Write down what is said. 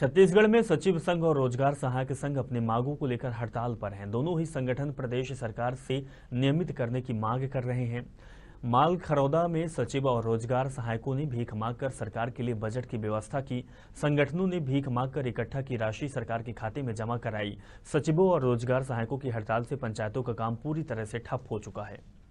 छत्तीसगढ़ में सचिव संघ और रोजगार सहायक संघ अपने मांगों को लेकर हड़ताल पर हैं दोनों ही संगठन प्रदेश सरकार से नियमित करने की मांग कर रहे हैं माल खरौदा में सचिव और रोजगार सहायकों ने भीख मांगकर सरकार के लिए बजट की व्यवस्था की संगठनों ने भीख मांगकर इकट्ठा की राशि सरकार के खाते में जमा कराई सचिवों और रोजगार सहायकों की हड़ताल से पंचायतों का काम पूरी तरह से ठप हो चुका है